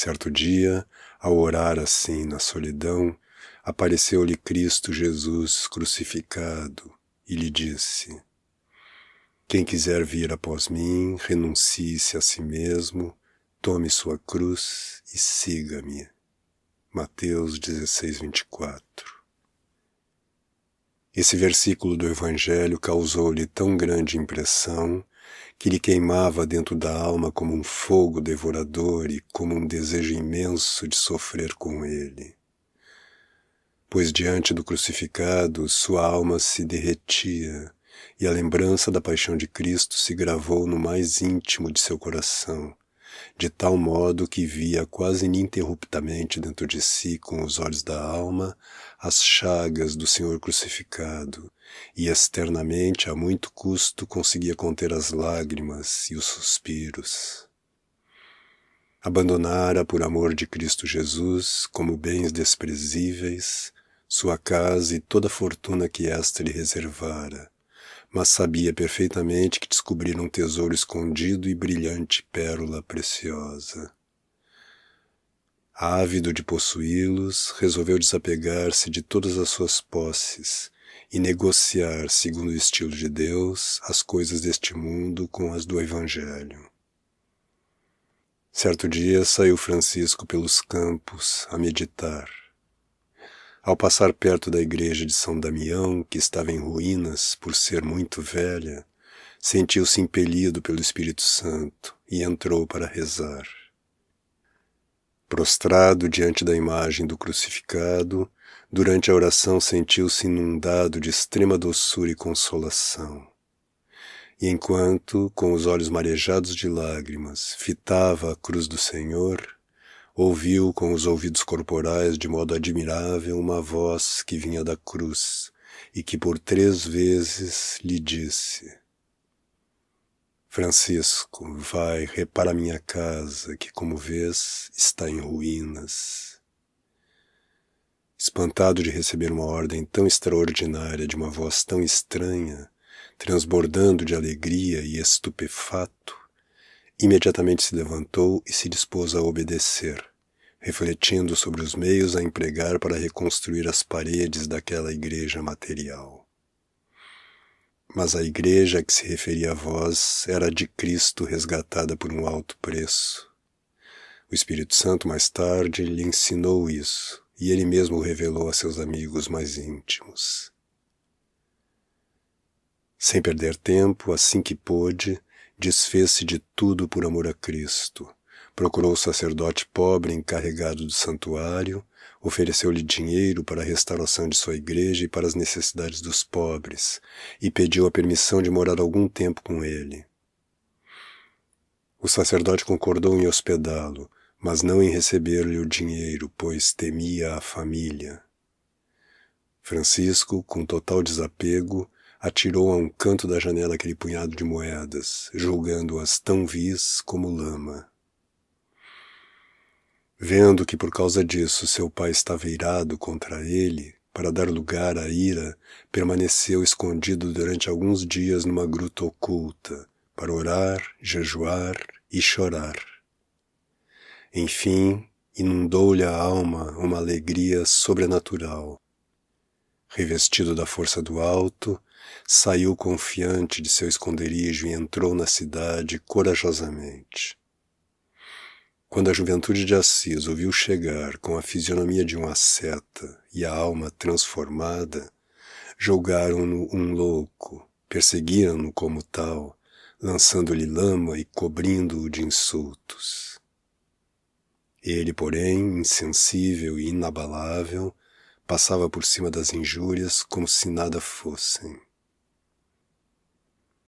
Certo dia, ao orar assim na solidão, apareceu-lhe Cristo Jesus crucificado e lhe disse: Quem quiser vir após mim, renuncie-se a si mesmo, tome sua cruz e siga-me. Mateus 16, 24. Esse versículo do Evangelho causou-lhe tão grande impressão que lhe queimava dentro da alma como um fogo devorador e como um desejo imenso de sofrer com ele. Pois diante do crucificado sua alma se derretia e a lembrança da paixão de Cristo se gravou no mais íntimo de seu coração, de tal modo que via quase ininterruptamente dentro de si, com os olhos da alma, as chagas do Senhor crucificado, e externamente, a muito custo, conseguia conter as lágrimas e os suspiros. Abandonara, por amor de Cristo Jesus, como bens desprezíveis, sua casa e toda a fortuna que esta lhe reservara, mas sabia perfeitamente que descobrira um tesouro escondido e brilhante pérola preciosa. Ávido de possuí-los, resolveu desapegar-se de todas as suas posses e negociar, segundo o estilo de Deus, as coisas deste mundo com as do Evangelho. Certo dia saiu Francisco pelos campos a meditar ao passar perto da igreja de São Damião, que estava em ruínas por ser muito velha, sentiu-se impelido pelo Espírito Santo e entrou para rezar. Prostrado diante da imagem do crucificado, durante a oração sentiu-se inundado de extrema doçura e consolação. E enquanto, com os olhos marejados de lágrimas, fitava a cruz do Senhor, ouviu com os ouvidos corporais de modo admirável uma voz que vinha da cruz e que por três vezes lhe disse: Francisco, vai, repara minha casa, que, como vês, está em ruínas. Espantado de receber uma ordem tão extraordinária de uma voz tão estranha, transbordando de alegria e estupefato, Imediatamente se levantou e se dispôs a obedecer, refletindo sobre os meios a empregar para reconstruir as paredes daquela igreja material. Mas a igreja a que se referia a vós era a de Cristo resgatada por um alto preço. O Espírito Santo mais tarde lhe ensinou isso, e ele mesmo o revelou a seus amigos mais íntimos. Sem perder tempo, assim que pôde, desfez-se de tudo por amor a Cristo. Procurou o sacerdote pobre encarregado do santuário, ofereceu-lhe dinheiro para a restauração de sua igreja e para as necessidades dos pobres, e pediu a permissão de morar algum tempo com ele. O sacerdote concordou em hospedá-lo, mas não em receber-lhe o dinheiro, pois temia a família. Francisco, com total desapego, atirou a um canto da janela aquele punhado de moedas, julgando-as tão vis como lama. Vendo que por causa disso seu pai estava irado contra ele, para dar lugar à ira, permaneceu escondido durante alguns dias numa gruta oculta, para orar, jejuar e chorar. Enfim, inundou-lhe a alma uma alegria sobrenatural Revestido da força do alto, saiu confiante de seu esconderijo e entrou na cidade corajosamente. Quando a juventude de Assis o viu chegar com a fisionomia de um asceta e a alma transformada, julgaram-no um louco, perseguiram-no como tal, lançando-lhe lama e cobrindo-o de insultos. Ele, porém, insensível e inabalável, Passava por cima das injúrias como se nada fossem.